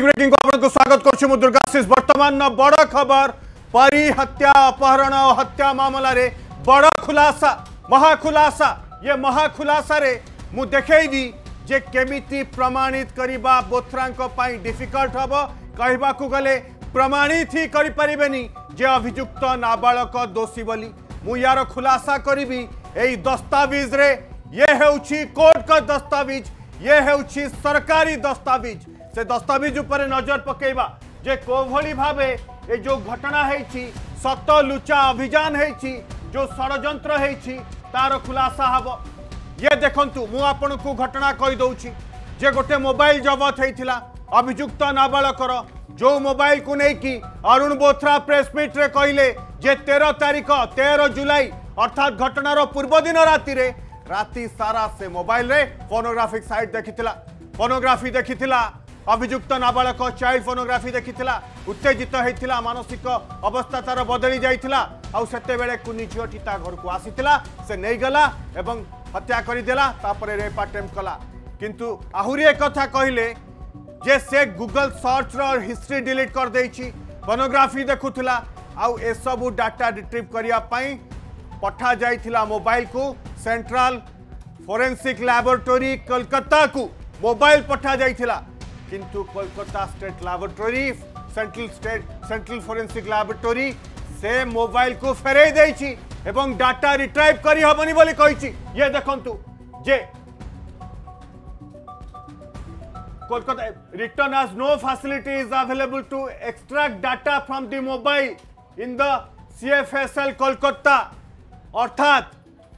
Big breaking को को स्वागत वर्तमान बड़ खबर परी हत्या अपहरण और हत्या मामलें बड़ खुलासा महाखुलासा ये महाखुलासा रे मुझे जे केमी प्रमाणित करने बोथ्रा डिफिकल्ट हम कह प्रमाणित ही करें जे अभिजुक्त नाबाक दोषी बोली मु यार खुलासा करी यही दस्तावेज ये हूँ कोर्ट का दस्तावेज ये हूँ सरकारी दस्तावेज से दस्ताविज उपर नजर पकेवा जे कोभली भावे ए जो घटना है सत लुचा अभियान होती जो षड़ तार खुलासा हम ये देखु मुझे घटना कहीदे जे गोटे मोबाइल जबत होता अभिजुक्त नाबाकर जो मोबाइल को लेकिन अरुण बोथ्रा प्रेस मिट्रे कहले जे तेरह तारीख तेर जुलाई अर्थात घटनार पूर्व दिन राति राति सारा से मोबाइल फोनोग्राफिक साइट देखी फोनोग्राफी देखी ଅଭିଯୁକ୍ତ ନାବାଳକ ଚାଇଲ୍ଡ ପୋର୍ନୋଗ୍ରାଫି ଦେଖିଥିଲା ଉତ୍ତେଜିତ ହୋଇଥିଲା ମାନସିକ ଅବସ୍ଥା ତାର ବଦଳି ଯାଇଥିଲା ଆଉ ସେତେବେଳେ କୁନି ଝିଅଟି ତା ଘରକୁ ଆସିଥିଲା ସେ ନେଇଗଲା ଏବଂ ହତ୍ୟା କରିଦେଲା ତାପରେ ରେପ୍ ଆଟେମ୍ପ୍ଟ କଲା କିନ୍ତୁ ଆହୁରି ଏକଥା କହିଲେ ଯେ ସେ ଗୁଗଲ ସର୍ଚ୍ଚର ହିଷ୍ଟ୍ରି ଡିଲିଟ୍ କରିଦେଇଛି ପୋର୍ନୋଗ୍ରାଫି ଦେଖୁଥିଲା ଆଉ ଏସବୁ ଡାଟା ରିଟ୍ରିଭ୍ କରିବା ପାଇଁ ପଠାଯାଇଥିଲା ମୋବାଇଲକୁ ସେଣ୍ଟ୍ରାଲ ଫୋରେନ୍ସିକ୍ ଲାବୋରେଟୋରୀ କୋଲକାତାକୁ ମୋବାଇଲ ପଠାଯାଇଥିଲା কিন্তু Kolkata state laboratory central state central forensic laboratory সে মোবাইল কো ফেরাই দিছি এবং ডাটা রিট্রিভ করি হবনি বলি কইছি এ দেখন্তু যে Kolkata return as no facilities available to extract data from the mobile in the CFSL Kolkata অর্থাৎ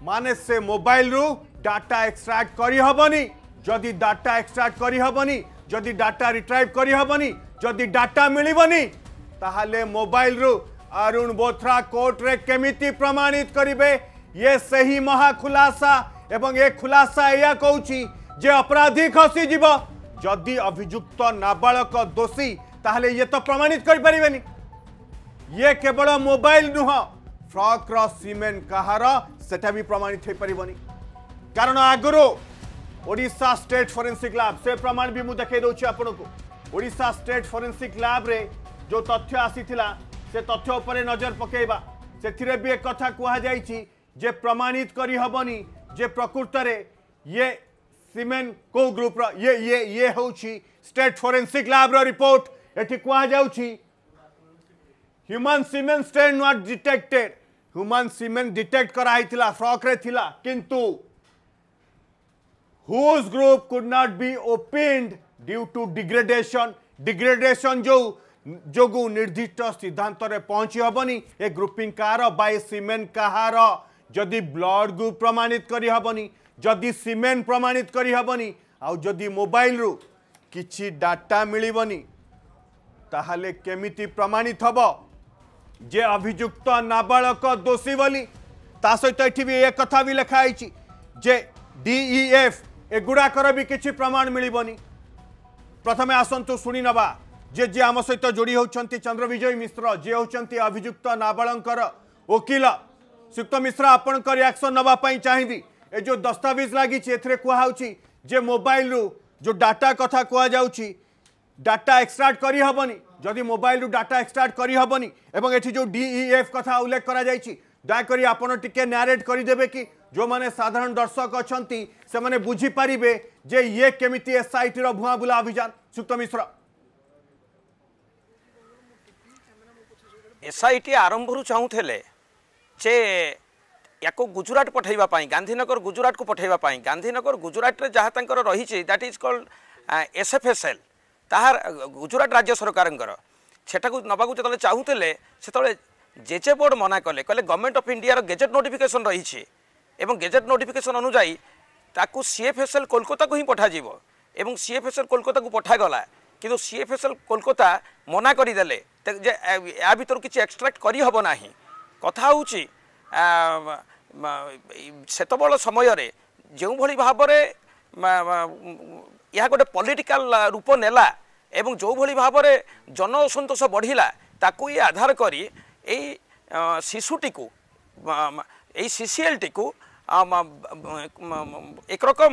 মানে সে মোবাইল রু ডাটা এক্সট্রাক্ট করি হবনি যদি ডাটা এক্সট্রাক্ট করি হবনি जदि डाटा रिट्राइव करहबनी जदि डाटा मिलबनी ताहले मोबाइल रु अरुण बोथरा कोर्ट रे केमिति प्रमाणित करिवे ये सही महा खुलासा एवं ये खुलासा या कहउची जे अपराधी खसी जीव जदि अभियुक्त नाबालक दोषी ताहले ये तो प्रमाणित करि ये केवल मोबाइल नुह फ्रॉक सीमेंट कहार सेटा भी प्रमाणित हो पार कारण आगरो ओडिशा स्टेट फोरेंसिक लैब से प्रमाण भी मुझे देखे दूसरी आपन को ओडिशा स्टेट फोरेंसिक लैब रे जो तथ्य आसी से तथ्य उपर नजर पकेबा से भी एक कथा कहुई जे प्रमाणित करहबनी जे प्रकृत ये सीमेन को ग्रुप रा, ये ये ये हूँ स्टेट फोरेंसिक लैब रिपोर्ट ये कहुची human semen stain not detected human semen detect कराई फ्रक्रे किंतु whose group could not be opined due to degradation degradation जो ଯୋଗୁଁ ନିର୍ଦ୍ଦିଷ୍ଟ ସିଦ୍ଧାନ୍ତରେ ପହଞ୍ଚି ହେବନି ଏ ଗ୍ରୁପିଂ କାହାର ବାଇ ସିମେନ୍ କାହାର ଯଦି ବ୍ଲଡ୍ ଗ୍ରୁପ୍ ପ୍ରମାଣିତ କରିହେବନି ଯଦି ସିମେନ୍ ପ୍ରମାଣିତ କରିହେବନି ଆଉ ଯଦି ମୋବାଇଲରୁ କିଛି ଡାଟା ମିଳିବନି ତାହେଲେ କେମିତି ପ୍ରମାଣିତ ହେବ ଯେ ଅଭିଯୁକ୍ତ ନାବାଳକ ଦୋଷୀ ବୋଲି ତା ସହିତ ଏଠି ବି ଏ କଥା ବି ଲେଖା ହେଇଛି ଯେ ଡିଇଏଫ୍ এগুড়াকর বি কিছু প্রমাণ মিলবনি প্রথমে আসন্তু শুনি নেবা যে যে আম সহ যোড়ি হচ্ছেন চন্দ্রবিজয় মিশ্র যে হচ্ছেন অভিযুক্ত নাবালঙ্কর ওকিল শ্রীযুক্ত মিশ্র আপনার রিয়াকশন নেওয়া চাহিদি এ যে দস্তাবিজ লাগিছে এতে কুহাউছি যে মোবাইল যে ডাটা কথা কুযাচ্ছি ডাটা এক্সট্রাক্ট করি হবনি যদি মোবাইল ডাটা এক্সট্রাক্ট করি হবনি এবং এটি যে ডিইএফ কথা উল্লেখ করা যাইছি দয়া করে আপনার টিকে ন্যারেট করে দেবে কি ଯେଉଁମାନେ ସାଧାରଣ ଦର୍ଶକ ଅଛନ୍ତି ସେମାନେ ବୁଝିପାରିବେ ଯେ ଇଏ କେମିତି ଏସ୍ଆଇଟିର ଭୁଆଁବୁଲା ଅଭିଯାନ ସୁକ୍ତ ମିଶ୍ର ଏସ୍ଆଇଟି ଆରମ୍ଭରୁ ଚାହୁଁଥିଲେ ଯେ ୟାକୁ ଗୁଜୁରାଟ ପଠାଇବା ପାଇଁ ଗାନ୍ଧୀନଗର ଗୁଜୁରାଟକୁ ପଠାଇବା ପାଇଁ ଗାନ୍ଧୀନଗର ଗୁଜୁରାଟରେ ଯାହା ତାଙ୍କର ରହିଛି ଦ୍ୟାଟ୍ ଇଜ୍ କଲ୍ଡ ଏସ୍ଏଫ୍ଏସ୍ଏଲ୍ ତାହା ଗୁଜୁରାଟ ରାଜ୍ୟ ସରକାରଙ୍କର ସେଟାକୁ ନେବାକୁ ଯେତେବେଳେ ଚାହୁଁଥିଲେ ସେତେବେଳେ ଜେଜେ ବୋର୍ଡ଼ ମନା କଲେ କହିଲେ ଗଭର୍ଣ୍ଣମେଣ୍ଟ ଅଫ୍ ଇଣ୍ଡିଆର ଗେଜେଟ୍ ନୋଟିଫିକେସନ୍ ରହିଛି এবং গেজেট নোটিফিকেসন অনুযায়ী ତାକୁ ସିଏଫ୍ଏସ୍ଏଲ୍ କୋଲକାତାକୁ ହିଁ ପଠାଯିବ ଏବଂ ସିଏଫ୍ଏସ୍ଏଲ୍ କୋଲକାତାକୁ ପଠାଗଲା କିନ୍ତୁ ସିଏଫ୍ଏସ୍ଏଲ୍ କୋଲକାତା ମନା କରିଦେଲେ ଯେ ୟା ଭିତରୁ କିଛି ଏକ୍ସଟ୍ରାକ୍ଟ କରିହେବ ନାହିଁ କଥା ହେଉଛି ସେତେବେଳେ ସମୟରେ ଯେଉଁଭଳି ଭାବରେ ଏହା ଗୋଟେ ପଲିଟିକାଲ ରୂପ ନେଲା ଏବଂ ଯେଉଁଭଳି ଭାବରେ ଜନ ଅସନ୍ତୋଷ ବଢ଼ିଲା ତାକୁ ଇଏ ଆଧାର କରି ଏଇ ଶିଶୁଟିକୁ এই সিসিএলটিকু একরকম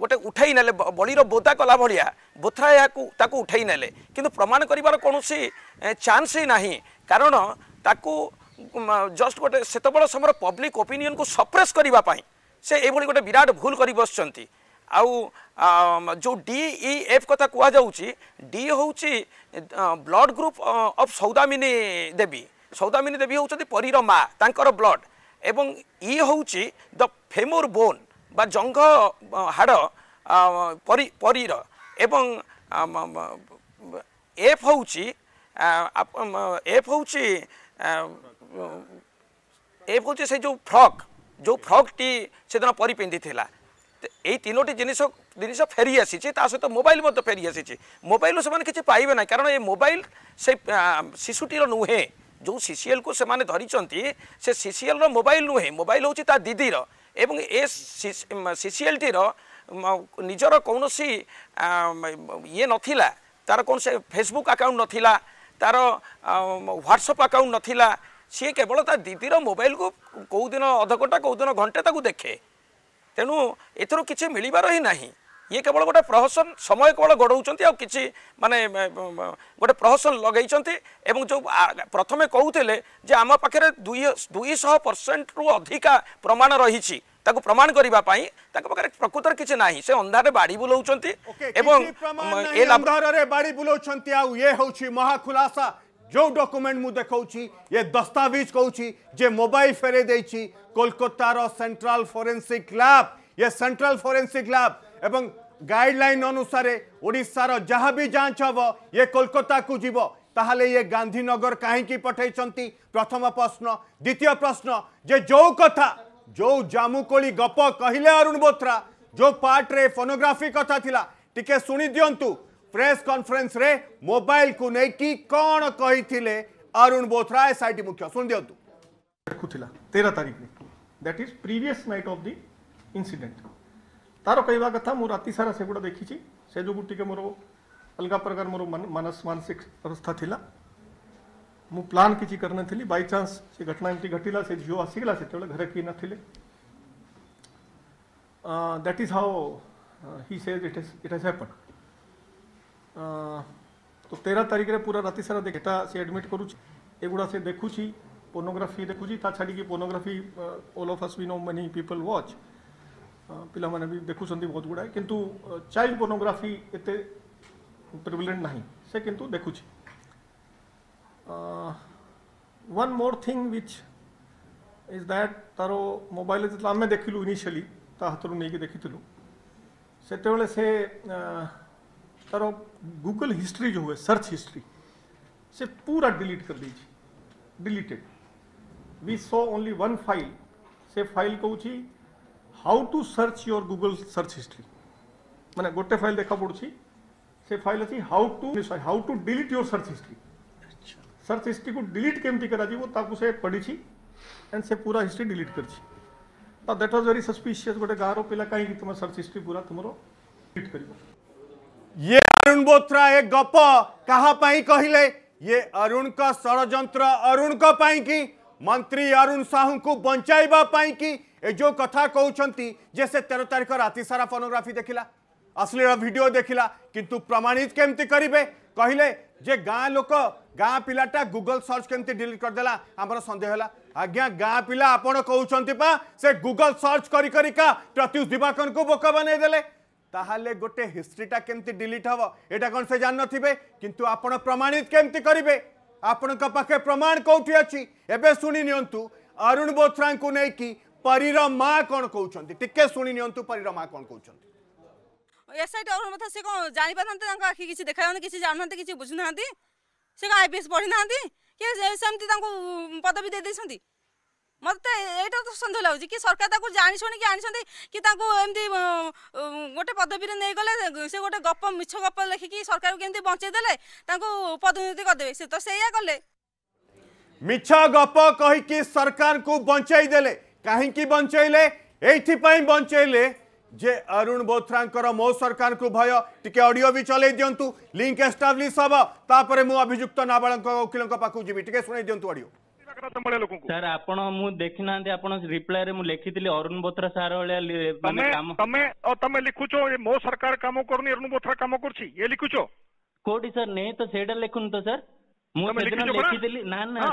গোটে উঠাই নেলে বলির বোদা কলা ভায়া বোথা তাকে উঠাই নেলে কিন্তু প্রমাণ করবার কৌশি চান্স হি না কারণ তাকে জস্ট গোটে সেতবড় সময় পব্লিক ওপিনিয়ন কু সপ্রেস করা সে এইভাবে গোটে বিরাট ভুল করে বসছেন আউ যে ডিইএফ কথা কুযাচ্ছি ডি হচ্ছে blood group of Soudamini Debi Soudamini Debi হচ্ছেন পরীর মা তাঁকর ব্লড এবং ই হচ্ছে দ ফেমোর বোন বা ଜଙ୍ଘ হাড় ପରି এবং এফ হচ্ছে এফ হচ্ছে এফ হচ্ছে সেই যে ফ্রক যে ফ্রকটি সেদিন ସେଦିନ ପରି এই তিনোটি জিনিস জিনিস ফেরি আসিছে তা সহ মোবাইল মধ্যে ফেরি আসিছে মোবাইল সে কিছু পাইবে না কারণ এই মোবাইল সেই শিশুটির নুহে ଯେଉଁ ସି ସି ଏଲ୍କୁ ସେମାନେ ଧରିଛନ୍ତି ସେ ସି ସି ଏଲ୍ର ମୋବାଇଲ୍ ନୁହେଁ ମୋବାଇଲ୍ ହେଉଛି ତା ଦିଦିର ଏବଂ ଏ ସି ସି ଏଲ୍ଟିର ନିଜର କୌଣସି ଇଏ ନଥିଲା ତାର କୌଣସି ଫେସବୁକ୍ ଆକାଉଣ୍ଟ ନଥିଲା ତାର ହ୍ୱାଟ୍ସଅପ୍ ଆକାଉଣ୍ଟ ନଥିଲା ସିଏ କେବଳ ତା ଦିଦିର ମୋବାଇଲକୁ କେଉଁଦିନ ଅଧ ଘଣ୍ଟା କେଉଁଦିନ ଘଣ୍ଟେ ତାକୁ ଦେଖେ ତେଣୁ ଏଥିରୁ କିଛି ମିଳିବାର ହିଁ ନାହିଁ ଇଏ କେବଳ ଗୋଟେ ପ୍ରହସନ ସମୟ କେବଳ ଗଡ଼ଉଛନ୍ତି ଆଉ କିଛି ମାନେ ଗୋଟେ ପ୍ରହସନ ଲଗେଇଛନ୍ତି ଏବଂ ଯେଉଁ ପ୍ରଥମେ କହୁଥିଲେ ଯେ ଆମ ପାଖରେ ଦୁଇ ଦୁଇଶହ ପରସେଣ୍ଟରୁ ଅଧିକା ପ୍ରମାଣ ରହିଛି ତାକୁ ପ୍ରମାଣ କରିବା ପାଇଁ ତାଙ୍କ ପାଖରେ ପ୍ରକୃତରେ କିଛି ନାହିଁ ସେ ଅନ୍ଧାରରେ ବାଡ଼ି ବୁଲାଉଛନ୍ତି ଏବଂ ଏ ଅନ୍ଧାରରେ ବାଡ଼ି ବୁଲାଉଛନ୍ତି ଆଉ ଇଏ ହେଉଛି ମହାଖୁଲାସା ଯେଉଁ ଡକୁମେଣ୍ଟ ମୁଁ ଦେଖାଉଛି ଏ ଦସ୍ତାବିଜ କହୁଛି ଯେ ମୋବାଇଲ ଫେରେଇ ଦେଇଛି କୋଲକାତାର ସେଣ୍ଟ୍ରାଲ ଫୋରେନ୍ସିକ୍ ଲ୍ୟାବ୍ ଏ ସେଣ୍ଟ୍ରାଲ ଫୋରେନ୍ସିକ୍ ଲ୍ୟାବ୍ ଏବଂ गाइडलाइन अनुसार ओडार जहाँ भी जांच हम ये कोलकाता को जीव ताहले ये गांधीनगर कहीं पठाई प्रथम प्रश्न द्वितीय प्रश्न जे जो कथा जो जामुकोली गप कहले अरुण बोथ्रा जो पार्ट रे फोनोग्राफी कथा थिला टिके सुनी दियंतु प्रेस कॉन्फ्रेंस रे मोबाइल को लेकिन कौन कही अरुण बोथ्रा टी मुख्य सुन दियंतु तेरह तारीख में that is previous night of the incident तार कह कथा मुझ राति सारा से गुड़ा देखी से जो टे मोर अलग प्रकार मोर मानस मानसिक अवस्था थी मु प्लान किसी करी बैचान्स से घटना एमती घटला से झील आसगला से घर कि ना that is how he says it has happen तो तेरह तारिख में पूरा राति सारा देखा से एडमिट करुगुड़ा से देखुची पोर्नोग्राफी देखुची छाड़ी pornography all of us we know many people watch पे भी देखुं बहुत गुड़ाए कि चाइल्ड पोर्नोग्राफी एत प्रिभिलेन्ट ना से कितु देखु one more thing which is that तार मोबाइल जो आम देखल इनिशियली हाथ रू नहीं देखी से तार गुगल हिस्ट्री जो हुए सर्च हिस्ट्री से पूरा डिलीट कर दीजिए deleted we saw only one file से फाइल कौची how to search your Google search history मैंने गोटे फाइल देखा पड़ी से फाइल अच्छी how to how to delete your search history search history को डिलीट केमती कर पढ़ी एंड से पूरा हिस्ट्री डिलीट कर दैट वाज वेरी सस्पिशियस गोटे गाँव पिला कहीं तुम सर्च हिस्ट्री पूरा तुम डिलीट कर ये अरुण बोथ्रा ए गप कहा कहले ये अरुण का षड़ अरुण का पाई की ମନ୍ତ୍ରୀ ଅରୁଣ ସାହୁଙ୍କୁ ବଞ୍ଚାଇବା ପାଇଁକି ଏ ଯେଉଁ କଥା କହୁଛନ୍ତି ଯେ ସେ ତେର ତାରିଖ ରାତି ସାରା ଫୋନୋଗ୍ରାଫି ଦେଖିଲା ଅଶ୍ଳୀଳ ଭିଡ଼ିଓ ଦେଖିଲା କିନ୍ତୁ ପ୍ରମାଣିତ କେମିତି କରିବେ କହିଲେ ଯେ ଗାଁ ଲୋକ ଗାଁ ପିଲାଟା ଗୁଗଲ ସର୍ଚ୍ଚ କେମିତି ଡିଲିଟ୍ କରିଦେଲା ଆମର ସନ୍ଦେହ ହେଲା ଆଜ୍ଞା ଗାଁ ପିଲା ଆପଣ କହୁଛନ୍ତି ପା ସେ ଗୁଗଲ ସର୍ଚ୍ଚ କରି କରିକା ପ୍ରତ୍ୟୁଷ ଦିବାକରଙ୍କୁ ବୋକ ବନେଇଦେଲେ ତାହେଲେ ଗୋଟେ ହିଷ୍ଟ୍ରିଟା କେମିତି ଡିଲିଟ୍ ହେବ ଏଇଟା କ'ଣ ସେ ଜାଣିନଥିବେ କିନ୍ତୁ ଆପଣ ପ୍ରମାଣିତ କେମିତି କରିବେ ଆପଣଙ୍କ ପାଖେ ପ୍ରମାଣ କେଉଁଠି ଅଛି ଏବେ ଶୁଣି ନିଅନ୍ତୁ ଅରୁଣ ବୋଥ୍ରାଙ୍କୁ ନେଇକି ପରୀର ମା କ'ଣ କହୁଛନ୍ତି ଟିକେ ଶୁଣି ନିଅନ୍ତୁ ପରୀର ମା କ'ଣ କହୁଛନ୍ତି ଏସ୍ଆଇଟି ଅରୁଣ ବୋଥ୍ରା ସେ କ'ଣ ଜାଣିପାରୁନାହାନ୍ତି ତାଙ୍କ ଆଖି କିଛି ଦେଖାଯାଉନି କିଛି ଜାଣୁନାହାନ୍ତି କିଛି ବୁଝୁନାହାନ୍ତି ସେ କ'ଣ ଆଇ ପି ଏସ୍ ପଢ଼ିନାହାନ୍ତି କିଏ ସେମିତି ତାଙ୍କୁ ପଦବୀ ଦେଇଦେଇଛନ୍ତି ମତେ ଏଇଟା ତ ସନ୍ଦେହ ଲାଗୁଛି କି ସରକାର ତାକୁ ଜାଣି ଶୁଣିକି ଆଣିଛନ୍ତି କି ତାଙ୍କୁ ଏମିତି ଗୋଟେ ପଦବୀରେ ନେଇଗଲେ ସେ ଗୋଟେ ଗପ ମିଛ ଗପ ଲେଖିକି ସରକାରକୁ କେମିତି ବଞ୍ଚେଇ ଦେଲେ ତାଙ୍କୁ ପଦୋନ୍ନତି କରିଦେବେ ସେ ତ ସେଇଆ କଲେ ମିଛ ଗପ କହିକି ସରକାରଙ୍କୁ ବଞ୍ଚେଇ ଦେଲେ କାହିଁକି ବଞ୍ଚେଇଲେ ଏଇଥିପାଇଁ ବଞ୍ଚେଇଲେ ଯେ ଅରୁଣ ବୋଥ୍ରାଙ୍କର ମୋ ସରକାରଙ୍କୁ ଭୟ ଟିକେ ଅଡ଼ିଓ ବି ଚଲେଇ ଦିଅନ୍ତୁ ଲିଙ୍କ ଏଷ୍ଟାବ୍ଲିଶ ହେବ ତାପରେ ମୁଁ ଅଭିଯୁକ୍ତ ନାବାଳଙ୍କ ଓକିଲଙ୍କ ପାଖକୁ ଯିବି ଟିକେ ଶୁଣେଇ ଦିଅନ୍ତୁ ଅଡ଼ିଓ କାକରା ତମ୍ବାଳିଆ ଲୋକଙ୍କୁ ସାର୍ ଆପଣ ମୁଁ ଦେଖିନାହାନ୍ତି ଆପଣ ରିପ୍ଲାଏ ରେ ମୁଁ ଲେଖିଥିଲି ଅରୁଣ ବୋଥ୍ରା ସାର୍ ଭଳିଆ ତମେ ତମେ ତମେ ଲେଖୁଛ ମୋ ସରକାର କାମ କରୁନି ଅରୁଣ ବୋଥ୍ରା କାମ କରୁଛି ଏ ଲେଖୁଛ କୋଉଠି ସାର୍ ନେଇ ତ ସେଇଟା ଲେଖୁନି ତ ସାର୍ ମୁଁ ସେଦିନ ଲେଖିଥିଲି ନା ନା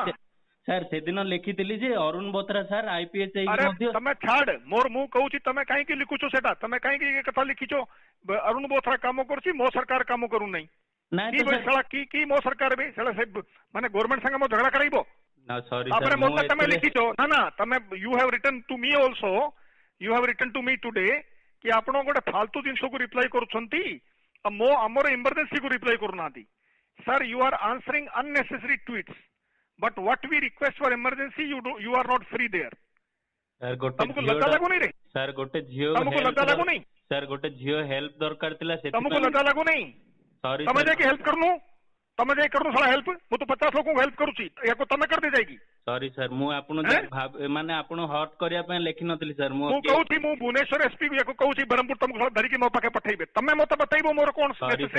ସାର୍ ସେଦିନ ଲେଖିଥିଲି ଯେ ଅରୁଣ ବୋଥ୍ରା ସାର୍ ଆଇପିଏସ୍ ହେଇକି ତମେ ଛାଡ ମୋର ମୁଁ କହୁଛି ତମେ କାହିଁକି ଲେଖୁଛ ସେଟା ତମେ କାହିଁକି ଏ କଥା ଲେଖିଛ ଅରୁଣ ବୋଥ୍ରା କାମ କରୁଛି ମୋ ସରକାର କାମ କରୁନାହିଁ କି ମୋ ସରକାର ବି ମାନେ ଗଭର୍ଣ୍ଣମେଣ୍ଟ ସାଙ୍ଗେ ମୋ ଝଗଡ଼ା କରାଇବ Now, sorry, આપણે મોટા તમે લખી દો ના ના તમે you have return to me also you have return to me today କି ଆପଣ ଗୋଟେ ଫାଲତୁ ଜିନିଷକୁ ରିପ୍ଲାଏ କରୁଛନ୍ତି ମୋ ଆମର ଇମର୍ଜେନ୍ସିକୁ ରିପ୍ଲାଏ କରୁନାହାନ୍ତି sir you are answering unnecessary tweets but what we request for emergency you are not free there ତମକୁ ଲଜ୍ଜା ଲାଗୁନି ରେ ସାର୍ ଗୋଟେ ଝିଅ ତମକୁ ଲଜ୍ଜା ଲାଗୁନି ସାର୍ ଗୋଟେ ଝିଅ ହେଲ୍ପ ଦରକାର ଥିଲା ତମକୁ ଲଜ୍ଜା ଲାଗୁନି ତମେ ଯାଇକି ହେଲ୍ପ କରୁନୁ તમે જે કરો સાલા હેલ્પ હું તો પચાસ લોકો હેલ્પ કરું છું ୟାକୁ ତମେ କରିଦେଇଯାଇକି ସରି ସାର୍ ମୁଁ ଆପଣ ମାନେ ଆପଣ ହଟ୍ କରିବା ପାଇଁ ଲେଖିନଥିଲି ସାର୍ ମୁଁ କହୁଛି ମୁଁ ଭୁବନେଶ୍ୱର ଏସପି ୟାକୁ କହୁଛି ବ୍ରହ୍ମପୁର ତମକୁ ଧରିକି ମୋ ପାଖେ ପଠେଇବେ ତମେ ମୋତେ ବତେଇବ ମୋର କଣ ସରି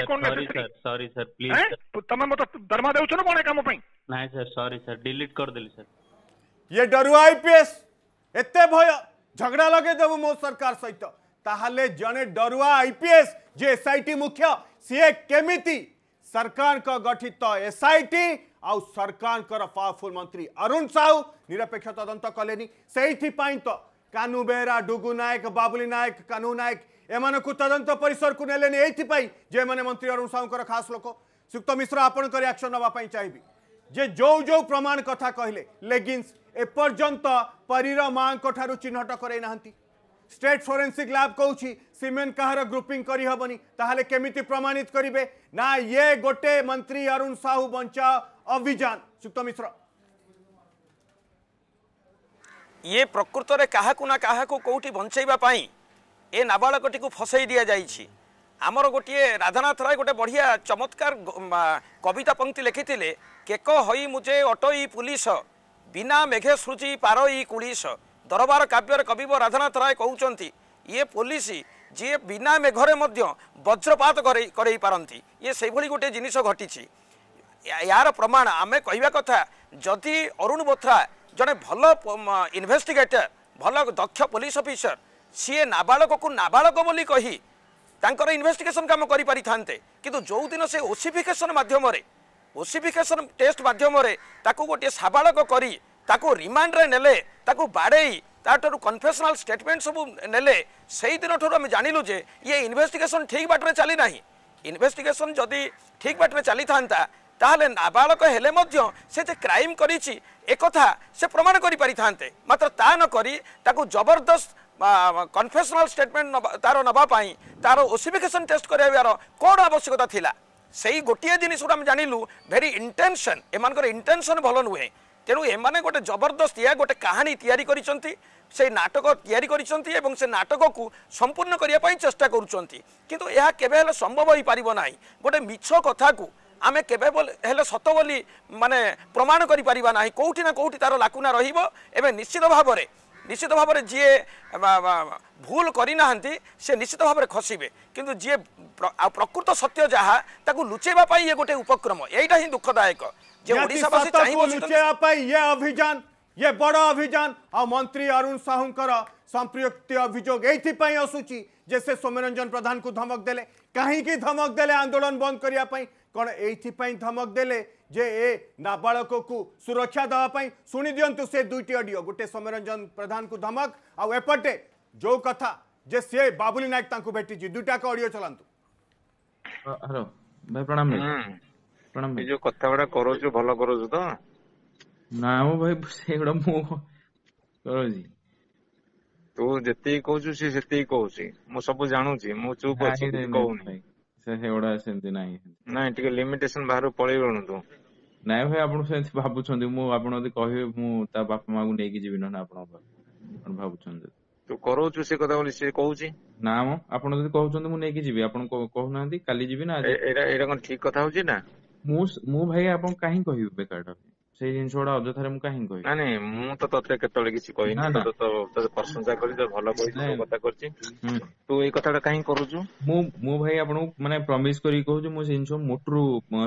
ସାର୍ ପ୍ଲିଜ୍ ତମେ ମୋତେ ଦରମା ଦେଉଛ ନା କଣ ଏ କାମ ପାଇଁ ନାଇଁ ସାର୍ ସରି ସାର୍ ଡିଲିଟ୍ କରିଦେଲି ସାର୍ ଇଏ ଡରୁ ଆଇପିଏସ୍ ଏତେ ଭୟ ଝଗଡ଼ା ଲଗେଇଦେବୁ ମୋ ସରକାର ସହିତ ତାହେଲେ ଜଣେ ଡରୁଆ ଆଇପିଏସ୍ ଯେ ଏସ୍ଆଇଟି ମୁଖ୍ୟ ସିଏ କେମିତି सरकार सरकारको गठित आ सरकार कर पावरफुल मन्त्री अरुण साहु निरपेक्ष तदन्त कले कन् बेहेरा डुगुनायक बाबुली नायक कानु नायक एमा तद जे नेलेप मन्त्री अरुण कर खास लोक सुक्त मिश्र आपणको एक्सन नै चाहिँ जे जो जो प्रमाण कथा कहिले लेगिन्स एपर्न्त परीर मािहट गरे न स्टेट फोरेंसिक ल्याब कि सिमेन्ट कहाँ ग्रुपिङ गरिहेनी तिमी प्रमाणित गरे ନା ଇଏ ଗୋଟେ ମନ୍ତ୍ରୀ ଅରୁଣ ସାହୁ ବଞ୍ଚାଅ ଅଭିଯାନ ସୁକ୍ତ ମିଶ୍ର ଇଏ ପ୍ରକୃତରେ କାହାକୁ ନା କାହାକୁ କେଉଁଠି ବଞ୍ଚାଇବା ପାଇଁ ଏ ନାବାଳକଟିକୁ ଫସେଇ ଦିଆଯାଇଛି ଆମର ଗୋଟିଏ ରାଧାନାଥ ରାୟ ଗୋଟେ ବଢ଼ିଆ ଚମତ୍କାର କବିତା ପଙ୍କ୍ତି ଲେଖିଥିଲେ କେକ ହଇ ମୁଜେ ଅଟଇ ପୁଲିସ ବିନା ମେଘେ ସୃଜି ପାର ଇ କୁଳିସ ଦରବାର କାବ୍ୟରେ କବିବ ରାଧାନାଥ ରାୟ କହୁଛନ୍ତି ଇଏ ପୋଲିସ ଯିଏ ବିନା ମେଘରେ ମଧ୍ୟ ବଜ୍ରପାତ କରେଇ କରେଇ ପାରନ୍ତି ଇଏ ସେଇଭଳି ଗୋଟିଏ ଜିନିଷ ଘଟିଛି ଏହାର ପ୍ରମାଣ ଆମେ କହିବା କଥା ଯଦି ଅରୁଣ ବୋଥ୍ରା ଜଣେ ଭଲ ଇନଭେଷ୍ଟିଗେଟର ଭଲ ଦକ୍ଷ ପୋଲିସ ଅଫିସର ସିଏ ନାବାଳକକୁ ନାବାଳକ ବୋଲି କହି ତାଙ୍କର ଇନଭେଷ୍ଟିଗେସନ୍ କାମ କରିପାରିଥାନ୍ତେ କିନ୍ତୁ ଯେଉଁଦିନ ସେ ଓସିଫିକେସନ୍ ମାଧ୍ୟମରେ ଓସିଫିକେସନ୍ ଟେଷ୍ଟ ମାଧ୍ୟମରେ ତାକୁ ଗୋଟିଏ ସାବାଳକ କରି ତାକୁ ରିମାଣ୍ଡରେ ନେଲେ ତାକୁ ବାଡ଼େଇ ତାଠାରୁ କନଫେସନାଲ୍ ଷ୍ଟେଟମେଣ୍ଟ ସବୁ ନେଲେ ସେଇଦିନଠାରୁ ଆମେ ଜାଣିଲୁ ଯେ ଇଏ ଇନଭେଷ୍ଟିଗେସନ୍ ଠିକ୍ ବାଟରେ ଚାଲିନାହିଁ ଇନଭେଷ୍ଟିଗେସନ୍ ଯଦି ଠିକ୍ ବାଟରେ ଚାଲିଥାନ୍ତା ତାହେଲେ ନାବାଳକ ହେଲେ ମଧ୍ୟ ସେ ଯେ କ୍ରାଇମ୍ କରିଛି ଏକଥା ସେ ପ୍ରମାଣ କରିପାରିଥାନ୍ତେ ମାତ୍ର ତା ନକରି ତାକୁ ଜବରଦସ୍ତ କନଫେସନାଲ୍ ଷ୍ଟେଟମେଣ୍ଟ ତାର ନେବା ପାଇଁ ତାର ଓସିଫିକେସନ୍ ଟେଷ୍ଟ କରାଇବାର କ'ଣ ଆବଶ୍ୟକତା ଥିଲା ସେଇ ଗୋଟିଏ ଜିନିଷକୁ ଆମେ ଜାଣିଲୁ ଭେରି ଇଣ୍ଟେନସନ୍ ଏମାନଙ୍କର ଇଣ୍ଟେନସନ୍ ଭଲ ନୁହେଁ ତେଣୁ ଏମାନେ ଗୋଟେ ଜବରଦସ୍ତ ଏହା ଗୋଟେ କାହାଣୀ ତିଆରି କରିଛନ୍ତି সেই নাটক তৈরি করেছেন এবং সে নাটকু সম্পূর্ণ করা চেষ্টা করছেন কিন্তু এ কেবে হলে সম্ভব হয়ে পাব না গোটে মিছ কথা আমি কেবে হলে সত বলে মানে প্রমাণ করে পার না কোটি না কোটি তার লাকুনা রহব এবার নিশ্চিত ভাবে নিশ্চিত ভাবে যে ভুল করে না সে নিশ্চিত ভাবে খসবে কিন্তু যে প্রকৃত সত্য যা তাকে লুচাইবা ইয়ে গোটে উপক্রম এইটা হি দুঃখদায়ক अभियान ये बड़ अभियान आ मंत्री अरुण साहूंर संप्रयुक्ति अभियोग ये आसूची जे से सौम्यरंजन प्रधान को धमक दे कहीं धमक दे आंदोलन बंद करने कौन ये धमक दे जे ए नाबाक को सुरक्षा देवाई शुणी दिंतु से दुईट अडियो गोटे सौम्यरंजन प्रधान को धमक आपटे जो कथा जे सी बाबुली नायक भेटी दुईटाक अडियो चलां हेलो भाई प्रणाम ପ୍ରଣାମ ଏ ଯୋଉ କଥାଗୁଡା କରୁଛୁ ଭଲ କରୁଛୁ ତ ନା ମୋ ଭାଇ ସେଗୁଡା ମୁଁ କରୁଛି ତୁ ଯେତିକି କହୁଛୁ ସେ ସେତିକି କହୁଛି ମୁଁ ସବୁ ଜାଣୁଛି ମୁଁ ଚୁପ ଅଛି କହୁନି ସେ ସେଗୁଡା ସେମିତି ନାହିଁ ନାଇଁ ଟିକେ ଲିମିଟେସନ ବାହାରୁ ପଳେଇଗଲୁ ତୁ ନାଇଁ ଭାଇ ଆପଣ ସେମିତି ଭାବୁଛନ୍ତି ମୁଁ ଆପଣ ଯଦି କହିବେ ମୁଁ ତା ବାପା ମାଙ୍କୁ ନେଇକି ଯିବି ନହେଲେ ଆପଣଙ୍କ ପାଖ ଆପଣ ଭାବୁଛନ୍ତି ତୁ କରଉଛୁ ସେ କଥା ବୋଲି ସେ କହୁଛି ନା ମ ଆପଣ ଯଦି କହୁଛନ୍ତି ମୁଁ ନେଇକି ଯିବି ଆପଣ କହୁନାହାନ୍ତି କାଲି ଯିବି ନା ଏଇଟା କଣ ଠିକ କଥା ହଉଛି ନା ମୁଁ ମୁଁ ଭାଇ ଆପଣ କାହିଁ କହିବି ବେକାରଟାରେ ସେଇ ଜିନିଷ ଗୁଡା ଅଯଥାରେ ମୁଁ କାହିଁ କହିବି ନାଇଁ ମୁଁ ତ ତତେ କେତେବେଳେ କିଛି କହିନି ତତେ ତ ତତେ ପ୍ରଶଂସା କରି ତତେ ଭଲ କହିଛି କଥା କରିଛି ତୁ ଏଇ କଥାଟା କାହିଁ କରୁଛୁ ମୁଁ ମୁଁ ଭାଇ ଆପଣଙ୍କୁ ମାନେ ପ୍ରମିସ କରିକି କହୁଛି ମୁଁ ସେଇ ଜିନିଷ ମୋଟରୁ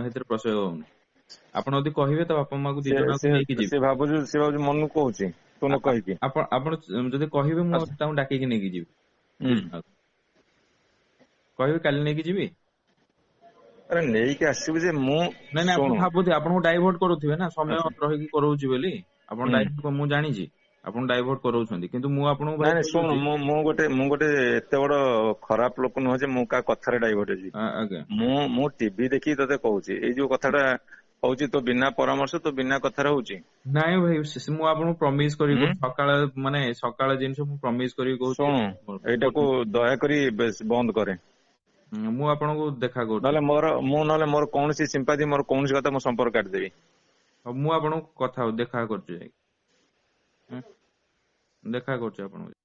ସେଥିରେ ପ୍ରସୟ ହଉନି ଆପଣ ଯଦି କହିବେ ତ ବାପା ମାଙ୍କୁ ଦି ଜଣଙ୍କୁ ନେଇକି ଯିବି ସେ ଭାବୁଛି ସେ ଭାବୁଛି ମନୁ କହୁଛି ତୁ ନ କହିକି ଆପଣ ଆପଣ ଯଦି କହିବେ ମୁଁ ତାଙ୍କୁ ଡାକିକି ନେଇକି ଯିବି କହିବେ କାଲି ନେଇକି ଯିବି ଆରେ ନେଇକି ଆସିବୁ ଯେ ମୁଁ ନାଇଁ ନାଇଁ ଆପଣ ଭାବୁଛି ଆପଣଙ୍କୁ ଡାଇଭର୍ଟ କରୁଥିବେ ନା ସମୟ ରହିକି କରଉଛି ବୋଲି ଆପଣ ମୁଁ ଜାଣିଛି ଆପଣ ଡାଇଭର୍ଟ କରଉଛନ୍ତି କିନ୍ତୁ ମୁଁ ଆପଣଙ୍କୁ ନାଇଁ ଶୁଣ ମୁଁ ମୁଁ ଗୋଟେ ମୁଁ ଗୋଟେ ଏତେ ବଡ ଖରାପ ଲୋକ ନୁହଁ ଯେ ମୁଁ କାହା କଥାରେ ଡାଇଭର୍ଟ ହେଇଛି ମୁଁ ମୁଁ ଟିଭି ଦେଖିକି ତତେ କହୁଛି ଏଇ ଯୋଉ କଥାଟା ହଉଛି ତୋ ବିନା ପରାମର୍ଶ ତୋ ବିନା କଥାରେ ହଉଛି ନାଇଁ ଭାଇ ମୁଁ ଆପଣଙ୍କୁ ପ୍ରମିସ କରିକି ସକାଳ ମାନେ ସକାଳ ଜିନିଷ ମୁଁ ପ୍ରମିସ କରିକି କହୁଛି ଶୁଣ ଏଇଟାକୁ ଦୟାକରି ବନ୍ଦ କରେ ମୁଁ ଆପଣଙ୍କୁ ଦେଖା କରୁଛି ନହେଲେ ମୋର ମୁଁ ନହେଲେ ମୋର କୌଣସି ସିମ୍ପାଥି ମୋର କୌଣସି କଥା ମୁଁ ସମ୍ପର୍କ କାଟିଦେବି ମୁଁ ଆପଣଙ୍କୁ କଥା ଦେଖା କରୁଛି ଦେଖା କରୁଛି ଆପଣଙ୍କୁ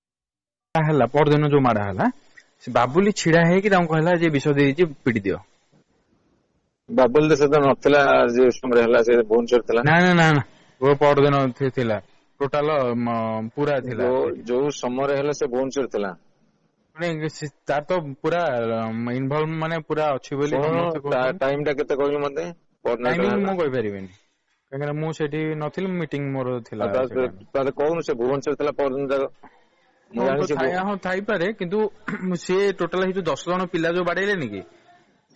ହେଲା ପରଦିନ ଯୋଉ ମାଡ ହେଲା ସେ ବାବୁଲି ଛିଡା ହେଇକି ତାଙ୍କୁ କହିଲା ଯେ ବିଷ ଦେଇଛି ପିଟି ଦିଅ ବାବୁଲ ତ ସେତ ନଥିଲା ଯେ ସମୟରେ ହେଲା ସେ ଭୁବନେଶ୍ୱର ଥିଲା ନା ନା ନା ନା ପରଦିନ ଥିଲା ଟୋଟାଲ ପୁରା ଥିଲା ଯୋଉ ସମୟରେ ହେଲା ସେ ଭୁବନେଶ୍ୱର ଥିଲା ନାଇଁ ତାର ତ ପୁରା ଇନଭଲ୍ଭ ମାନେ ପୁରା ଅଛି ବୋଲି ଟାଇମ ଟା କେତେ କହିଲୁ ମତେ ଟାଇମିଂ ମୁଁ କହିପାରିବିନି କାହିଁକିନା ମୁଁ ସେଠି ନଥିଲି ମିଟିଂ ମୋର ଥିଲା ତାହେଲେ କହୁନୁ ସେ ଭୁବନେଶ୍ୱର ଥିଲା ପରଦିନ ଯାକ ହଁ ଥାଇପାରେ କିନ୍ତୁ ସିଏ ଟୋଟାଲ ହେଇଛି ଦଶ ଜଣ ପିଲା ଯୋଉ ବାଡ଼େଇଲେନି କି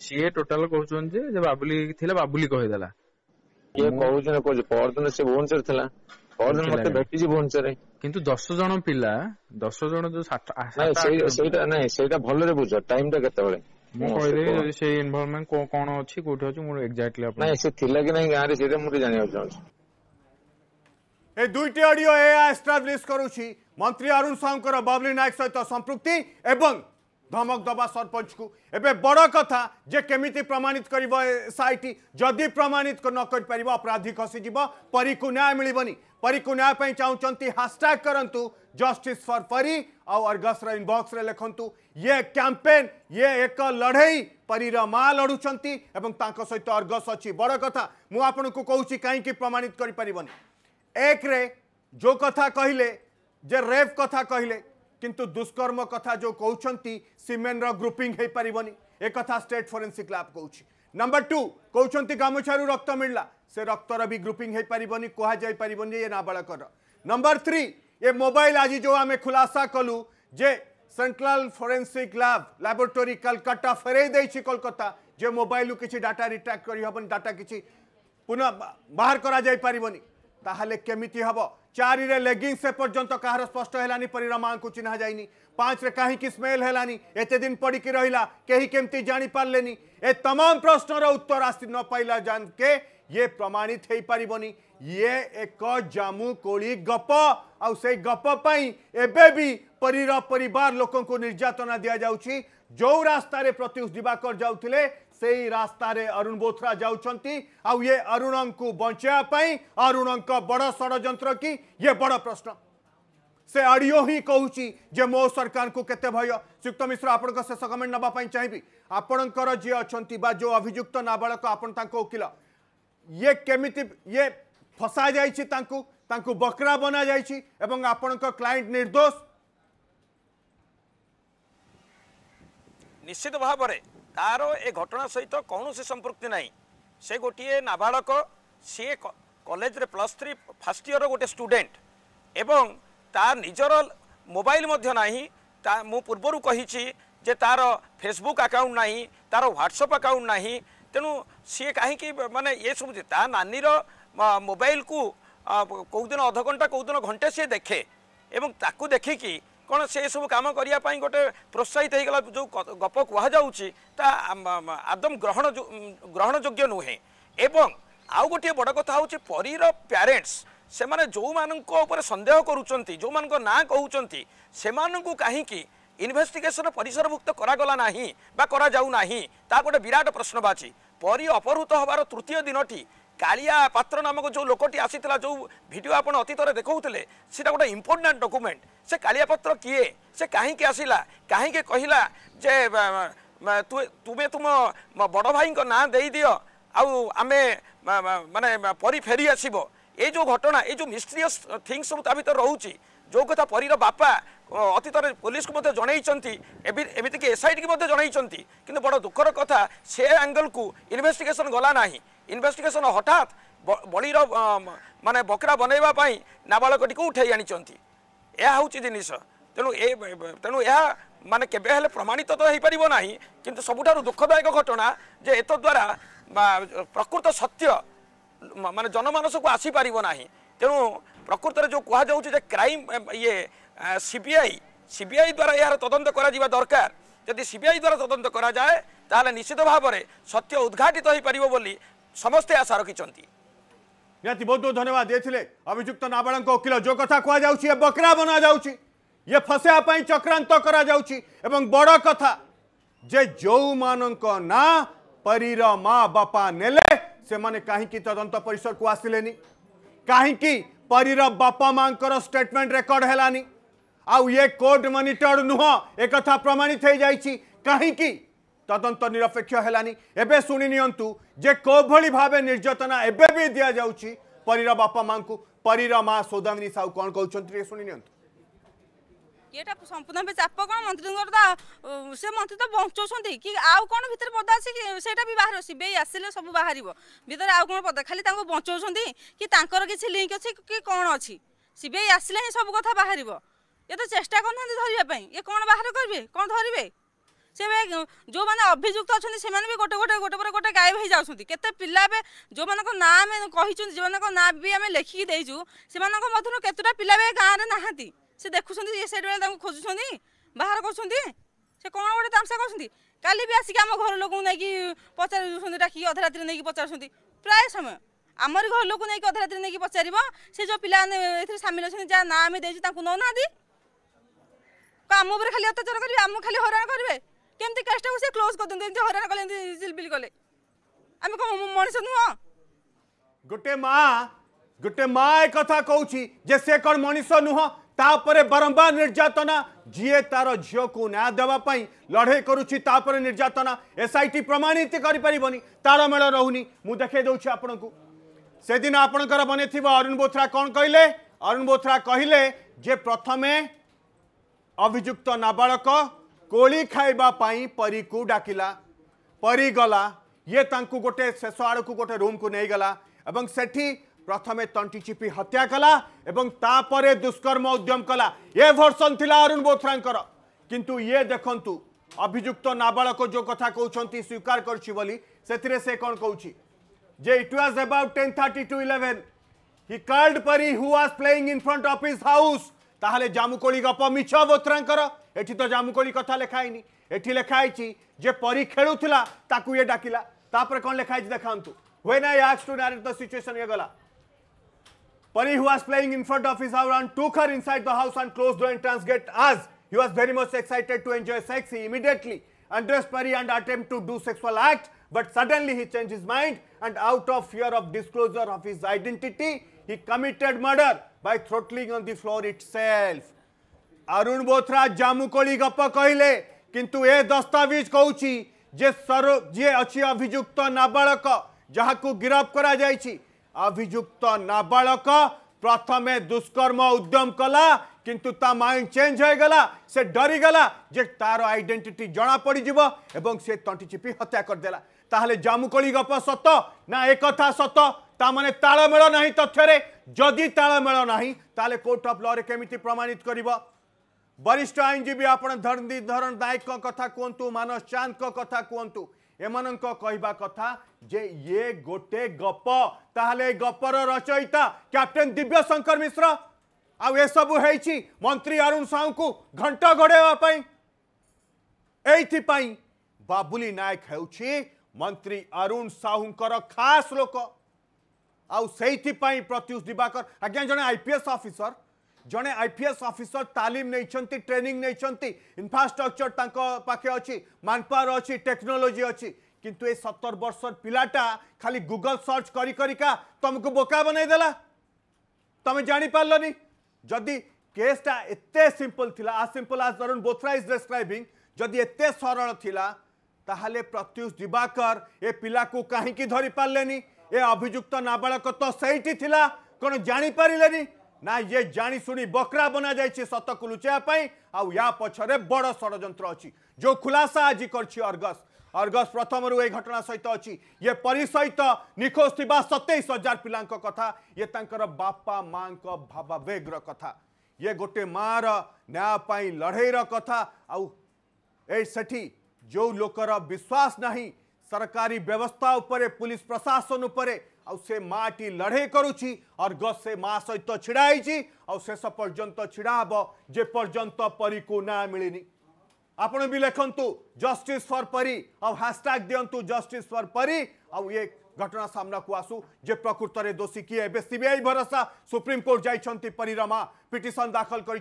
ସିଏ ଟୋଟାଲ କହୁଛନ୍ତି ଯେ ବାବୁଲି ଥିଲା ବାବୁଲି କହିଦେଲା କିଏ କହୁଛନ୍ତି କହୁଛି ପରଦିନ ସେ ଭୁବନେଶ୍ୱର ଥିଲା ଫୋନ୍ ମତେ ଭେଟିଛି ଭୁବନେଶ୍ୱରରେ କିନ୍ତୁ ଦଶ ଜଣ ପିଲା ଦଶ ଜଣ ଯୋଉ ସେଇଟା ନାଇଁ ସେଇଟା ଭଲରେ ବୁଝ ଟାଇମ ଟା କେତେବେଳେ ମୁଁ କହିଦେବି ଯଦି ସେଇ ଇନଭଲଭମେଣ୍ଟ କଣ ଅଛି କୋଉଠି ଅଛି ମୁଁ ଏକ୍ଜାକ୍ଟଲି ଆପଣ ନାଇଁ ସେ ଥିଲା କି ନାଇଁ ଗାଁରେ ସେଇଟା ମୁଁ ଜାଣିବାକୁ ଚାହୁଁଛି ଏ ଦୁଇଟି ଅଡିଓ ଏଆ এস্টাবলিশ କରୁଛି ମନ୍ତ୍ରୀ ଅରୁଣ ସାହୁଙ୍କର ବବ୍ଲି ନାୟକ ସହିତ ସମ୍ପୃକ୍ତି ଏବଂ धमक दबा सरपंच को एवं बड़ कथा जे केमी प्रमाणित कर एस आई टी जदि प्रमाणित नक अपराधी खसी परी को न्याय मिलवनी परी को न्याय चाहूँ हाशटैग करतु जस्टिस फॉर परी आउ आर्गस इनबक्स लिखतु ये कैंपेन ये एक लड़े परीर माँ लड़ुं सहित अर्गस अच्छी बड़ कथा मुझक कौच कहीं प्रमाणित कर एक जो कथा कहले जे रेप कथा कहले কিন্তু দুষ্কর্ম কথা যে কৌঁতি সিমেন্টর গ্রুপিং হয়ে পারি একথা স্টেট ফোরেন্সিক ল্যাব কৌছি ନମ୍ବର ଟୁ କହୁଛନ୍ତି ଗାମୁଛାରୁ ରକ୍ତ ମିଳିଲା ସେ ରକ୍ତର ବି ଗ୍ରୁପିଂ ହେଇପାରିବନି କୁହାଯାଇପାରିବନି ଏ ନାବାଳକର ନମ୍ବର ଥ୍ରୀ ଏ ମୋବାଇଲ ଆଜି ଯେଉଁ ଆମେ ଖୁଲାସା କଲୁ ଯେ central forensic lab laboratory Calcutta ଫେରେଇ ଦେଇଛି କୋଲକାତା ଯେ ମୋବାଇଲରୁ କିଛି ଡାଟା ରିଟ୍ରାକ୍ଟ କରିହେବନି ଡାଟା କିଛି ପୁନଃ ବାହାର କରାଯାଇପାରିବନି ताल केमी हम चारे लेगिंगस एपर्तंत कह स्पष्ट है परीर माँ को चिन्ह जाए पांच रे कहीं स्मेल है दिन पड़ी रहा कहीं केमती जापारे ए तमाम प्रश्नर उत्तर आसी न पाइला जान के ये प्रमाणित हो पार ये एक जमुकोली गप आई गपाई एबी परीर पर लोक को निर्यातना दि जाऊँगी रास्त प्रत्युष दिवाकर जाते से ही अरुण बोथरा जाऊ अरुण को बचाप अरुण का बड़ षड़ कि ये बड़ प्रश्न से अड़ियो ही कौच मो सरकार को केत भय सुक्त मिश्र आप शेष कमेंट नापी चाहिए आपणकर जी अच्छा जो अभिजुक्त नाबाड़क आप वकिल ये केमी ये फसा जा बकरा बना जापण क्लाएंट निर्दोष निश्चित भाव ତାର ଏ ଘଟଣା ସହିତ କୌଣସି ସମ୍ପୃକ୍ତି ନାହିଁ ସେ ଗୋଟିଏ ନାବାଳକ ସିଏ କଲେଜରେ ପ୍ଲସ୍ ଥ୍ରୀ ଫାର୍ଷ୍ଟ ଇୟର୍ର ଗୋଟେ ଷ୍ଟୁଡେଣ୍ଟ ଏବଂ ତା ନିଜର ମୋବାଇଲ ମଧ୍ୟ ନାହିଁ ତା ମୁଁ ପୂର୍ବରୁ କହିଛି ଯେ ତାର ଫେସବୁକ୍ ଆକାଉଣ୍ଟ ନାହିଁ ତାର ହ୍ୱାଟ୍ସଅପ୍ ଆକାଉଣ୍ଟ ନାହିଁ ତେଣୁ ସିଏ କାହିଁକି ମାନେ ଏସବୁ ତା ନାନୀର ମୋବାଇଲକୁ କେଉଁଦିନ ଅଧଘଣ୍ଟା କେଉଁଦିନ ଘଣ୍ଟେ ସିଏ ଦେଖେ ଏବଂ ତାକୁ ଦେଖିକି କ'ଣ ସେ ସବୁ କାମ କରିବା ପାଇଁ ଗୋଟେ ପ୍ରୋତ୍ସାହିତ ହେଇଗଲା ଯେଉଁ ଗପ କୁହାଯାଉଛି ତା ଆଦମ ଗ୍ରହଣ ଗ୍ରହଣଯୋଗ୍ୟ ନୁହେଁ ଏବଂ ଆଉ ଗୋଟିଏ ବଡ଼ କଥା ହେଉଛି ପରୀର ପ୍ୟାରେଣ୍ଟସ ସେମାନେ ଯେଉଁମାନଙ୍କ ଉପରେ ସନ୍ଦେହ କରୁଛନ୍ତି ଯେଉଁମାନଙ୍କ ନାଁ କହୁଛନ୍ତି ସେମାନଙ୍କୁ କାହିଁକି ଇନଭେଷ୍ଟିଗେସନ ପରିସରଭୁକ୍ତ କରାଗଲା ନାହିଁ ବା କରାଯାଉ ନାହିଁ ତା ଗୋଟେ ବିରାଟ ପ୍ରଶ୍ନବାଚୀ ପରୀ ଅପହୃତ ହେବାର ତୃତୀୟ ଦିନଟି কালিয়া পাত্র নামক যে লোকটি আসি যে ভিডিও আপনার অতীতরে দেখলে সেটা গোটা ইম্পর্টাট ডকুমেন্ট সে কালিয়া পাত্র কি সে কী আসিলা কী কহিলা যে তুমি তুম বড় ভাই না দিয়ে দিও আমি মানে পরি ফেরি আসব এই যে ঘটনা এই যে মিস্ট্রিয়স থিংস সব তা ভিতরে রয়েছে যে কথা পরীর বাপা অতীতরে পুলিশ মধ্যে জনাইছেন এমিতিকি এসআইটি জনাইছেন কিন্তু বড় দুঃখর কথা সে আঙ্গলকু ইনভেস্টিগেসন গলা না ইনভেস্টিগেসন হঠাৎ বলির মানে বকরা বনাইবা নাবাড়কটিকে উঠাই আনিছন্তি ଏହା ହେଉଛି ଜିନିଷ ତେଣୁ ଏ ତେଣୁ ଏହା ମାନେ କେବେ ହେଲେ ପ୍ରମାଣିତ ତ ହେଇପାରିବ ନାହିଁ କିନ୍ତୁ ସବୁଠାରୁ ଦୁଃଖଦାୟକ ଘଟଣା ଯେ ଏତଦ୍ୱାରା ପ୍ରକୃତ ସତ୍ୟ ମାନେ ଜନମାନସକୁ ଆସିପାରିବ ନାହିଁ ତେଣୁ ପ୍ରକୃତରେ ଯେଉଁ କୁହାଯାଉଛି ଯେ କ୍ରାଇମ୍ ଇଏ ସିବିଆଇ ସିବିଆଇ ଦ୍ୱାରା ଏହାର ତଦନ୍ତ କରାଯିବା ଦରକାର ଯଦି ସିବିଆଇ ଦ୍ୱାରା ତଦନ୍ତ କରାଯାଏ ତାହେଲେ ନିଶ୍ଚିତ ଭାବରେ ସତ୍ୟ ଉଦ୍ଘାଟିତ ହୋଇପାରିବ ବୋଲି समस्ते आशा रखी बहुत बहुत धन्यवाद दे अभिजुक्त नाबाड़ वकिल जो कथा कह बकरा बना जाए फसा चक्रांत कर जे जो मान परीर माँ बापा ने से कहीं तदंत परिसर को आसिले कहीं परीर बापा माँ स्टेटमेंट रेकर्ड है आउ ये कोर्ट मनिटर नुह एक प्रमाणित हो जा कहीं তদন্ত নিরপেক্ষ হেলানি এবে শুনি নিয়ন্তু যে কোভলি ভাবে নির্যাতনা এবে বি দিয়া যাচ্ছি পরীর বাপা মাঙ্কু পরীর মা সৌদামিনী সাউ কোণ কৌছেন টিকে শুনি নিয়ন্তু ଇଏଟା ସମ୍ପୂର୍ଣ୍ଣ ଭାବେ ଚାପ କ'ଣ ମନ୍ତ୍ରୀଙ୍କର ତ ସେ ମନ୍ତ୍ରୀ ତ ବଞ୍ଚଉଛନ୍ତି କି ଆଉ କ'ଣ ଭିତରେ ପଦା ଅଛି ସେଇଟା ବି ବାହାରିବ ସିବିଆଇ ଆସିଲେ ସବୁ ବାହାରିବ ଭିତରେ ଆଉ କ'ଣ ପଦା ଖାଲି ତାଙ୍କୁ ବଞ୍ଚଉଛନ୍ତି କି ତାଙ୍କର କିଛି ଲିଙ୍କ ଅଛି କି କ'ଣ ଅଛି ସିବିଆଇ ଆସିଲେ ହିଁ ସବୁ କଥା ବାହାରିବ ଇଏ ତ ଚେଷ୍ଟା କରୁନାହାନ୍ତି ଧରିବା ପାଇଁ ଇଏ କ'ଣ ବାହାର କରିବେ କ'ଣ ଧରିବେ ସେ ଯେଉଁମାନେ ଅଭିଯୁକ୍ତ ଅଛନ୍ତି ସେମାନେ ବି ଗୋଟେ ଗୋଟେ ଗୋଟେ ପରେ ଗୋଟେ ଗାୟବ ହେଇଯାଉଛନ୍ତି କେତେ ପିଲା ଏବେ ଯେଉଁମାନଙ୍କ ନାଁ ଆମେ କହିଛନ୍ତି ଯେଉଁମାନଙ୍କ ନାଁ ବି ଆମେ ଲେଖିକି ଦେଇଛୁ ସେମାନଙ୍କ ମଧ୍ୟରୁ କେତେଟା ପିଲା ବି ଗାଁରେ ନାହାନ୍ତି ସେ ଦେଖୁଛନ୍ତି ଇଏ ସେଇବେଳେ ତାଙ୍କୁ ଖୋଜୁଛନ୍ତି ବାହାର କରୁଛନ୍ତି ସେ କ'ଣ ଗୋଟେ ତାମସା କରୁଛନ୍ତି କାଲି ବି ଆସିକି ଆମ ଘର ଲୋକଙ୍କୁ ନେଇକି ପଚାରି ଦେଉଛନ୍ତି ଡାକିକି ଅଧା ରାତିରେ ନେଇକି ପଚାରୁଛନ୍ତି ପ୍ରାୟ ସମୟ ଆମରି ଘର ଲୋକଙ୍କୁ ନେଇକି ଅଧା ରାତିରେ ନେଇକି ପଚାରିବ ସେ ଯେଉଁ ପିଲାମାନେ ଏଥିରେ ସାମିଲ ଅଛନ୍ତି ଯାହା ନାଁ ଆମେ ଦେଇଛୁ ତାଙ୍କୁ ନେଉନାହାନ୍ତି ଆମ ଉପରେ ଖାଲି ଅତ୍ୟାଚାର କରିବେ ଆମକୁ ଖାଲି ହଇରାଣ କରିବେ केमती कैसटा से क्लोज कर दिखे हरा कले जिलबिल कले आम कौन मनुष्य नुह गोटे माँ गोटे माँ एक कहे कौन मनीष नुह बारंबार निर्यातना जीए तार झी को न्याय देवाई लड़े करुच्चर निर्यातना एस आई टी प्रमाणित करमेल रोनी मुझे आपण को से दिन आपणकर मन थी अरुण बोथ्रा कौन कहले अरुण बोथ्रा कहले जे प्रथमे अभिजुक्त नाबाड़क कोली खाई परी को डाकिला परी गला ये गोटे शेष आड़ को गोटे रूम को नहींगला गला एवं सेठी प्रथमे तंटी चिपी हत्या कला दुष्कर्म उद्यम कला ये भर्सन थी अरुण बोथ्रा किंतु ये देखु अभिजुक्त नाबाड़क जो कथा कौन स्वीकार कर कौन कौन जे it was about ten thirty to eleven he called Pari who playing in front of his house Jamukoli गप मिछ बोथ्रा এটি তো জামুকোলি কথা লেখা হয়নি এটি লেখা হয়েছি যে পরী খেলুলা তাকে ইয়ে ডাকিলা তাপরে কন লেখা হয়েছে দেখাতু হুয়ে না asks to narrate the situation ইয়ে গলা Pari, who was playing in front of his house, took her inside the house and closed the entrance gate as he was very much excited to enjoy sex. He immediately undressed Pari and attempted to do sexual act, but suddenly he changed his mind and out of fear of disclosure of his identity, he committed murder by throttling on the floor itself. Arun Bothra जामुकोली गप कहले किंतु ए दस्तावेज कहूँ जे sir जी अच्छी अभियुक्त नाबाड़क जहाँ गिरफ कर अभियुक्त नाबाड़क प्रथमे दुष्कर्म उद्यम कला किंतु ता माइंड चेंज हो गला से डरी गला जे तार आइडेंटिटी जना पड़ एवं से तंटी चिपी हत्या कर करदेला ताहले जामुकोली गप सत ना एक कथा सत ता माने तालमेल नाही तथ्य जदि तालमेल नाही ताहले कोर्ट ऑफ लॉ रे केमिति प्रमाणित करिवो वरिष्ठ आईनजीवी आपीधरण नायक कथा कहतु मानस चांद कथा कहतु एम कहवा कथा जे ये गोटे गप ताल गपर रचयिता कैप्टेन दिव्य शंकर मिश्र आसबू हो मंत्री अरुण साहू को घंट ये बाबुली नायक हो मंत्री अरुण साहूंर खास लोक आई प्रत्युष दिवाकर आज्ञा जन आईपीएस ऑफिसर জনে আইপিএস অফিসর তালিম নেইছন্তি ট্রেনিং নেইছন্তি ইনফ্রাস্ট্রকচর তাঙ্ক পাখে অছি ম্যানপাওয়ার অছি টেকনোলোজি অছি কিন্তু এই সতর বর্ষর পিলাটা খালি গুগল সর্চ করি করিকা তোমাকে বোকা বনাই দেলা তুমি জাঁপারলনি যদি কেসটা এতে সিম্পল লা আজ সিম্পল আজ ধরুন বোথরা ইজ ডেসক্রাইবিং যদি এতে সরল লা তাহলে প্রত্যুষ দিবাকর এ পিলাকু কাহিকি ধরি পারলেনি এ অভিযুক্ত নাবালক তো সেইটি লা কোন জাঁপারে ना ये जाशुणी बकरा बना जाए सत को लुचाई आ पक्षर बड़ षड़ अच्छी जो खुलासा आज कर अर्गस प्रथम रु घटना सहित अच्छी ये परी सहित निखोज थी सतैश हजार पिला कथा ये तर बापा माँ भावाबेग्र कथा ये गोटे माँ न्यायपाई लड़ेर कथा आठी जो लोकर विश्वास नहीं सरकारी व्यवस्था उपर पुलिस प्रशासन उपरे से माँ टी लड़े से माँ सहित ढाई आेष पर्यत ढाब जेपर्यंत परी को ना मिलनी आपण भी लिखतु जस्टिस फर परी आग दिंतु जस्टिस फर परी आ घटना सामना को आसू जे प्रकृत में दोषी किए ए सीबीआई भरोसा सुप्रीमकोर्ट जारीरमा पिटन दाखल कर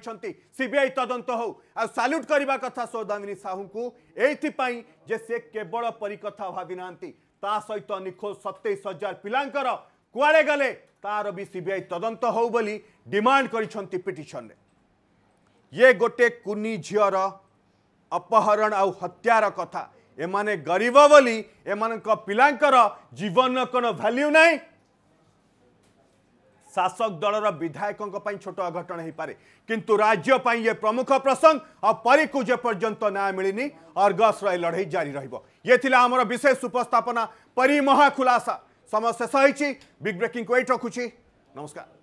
सीबीआई तदंत हो साल्यूट करने कथा सौदांगिनी साहू को ये जे सी केवल परी कथा भावि ତା ସହିତ ନିଖୋଜ ସତେଇଶ ହଜାର ପିଲାଙ୍କର କୁଆଡ଼େ ଗଲେ ତାର ବି ସିବିଆଇ ତଦନ୍ତ ହେଉ ବୋଲି ଡିମାଣ୍ଡ କରିଛନ୍ତି ପିଟିସନରେ ଇଏ ଗୋଟେ କୁନି ଝିଅର ଅପହରଣ ଆଉ ହତ୍ୟାର କଥା ଏମାନେ ଗରିବ ବୋଲି ଏମାନଙ୍କ ପିଲାଙ୍କର ଜୀବନର କ'ଣ ଭ୍ୟାଲ୍ୟୁ ନାହିଁ ଶାସକ ଦଳର ବିଧାୟକଙ୍କ ପାଇଁ ଛୋଟ ଅଘଟଣ ହୋଇପାରେ କିନ୍ତୁ ରାଜ୍ୟ ପାଇଁ ଏ ପ୍ରମୁଖ ପ୍ରସଙ୍ଗ ଆଉ ପରୀକୁ ଯେପର୍ଯ୍ୟନ୍ତ ନ୍ୟାୟ ମିଳିନି ଅର୍ଗସ୍ର ଏ ଲଢ଼େଇ ଜାରି ରହିବ ये आम विशेष उपस्थापना परिमहा खुलासा सही बिग ब्रेकिंग बिग ये रखुची, नमस्कार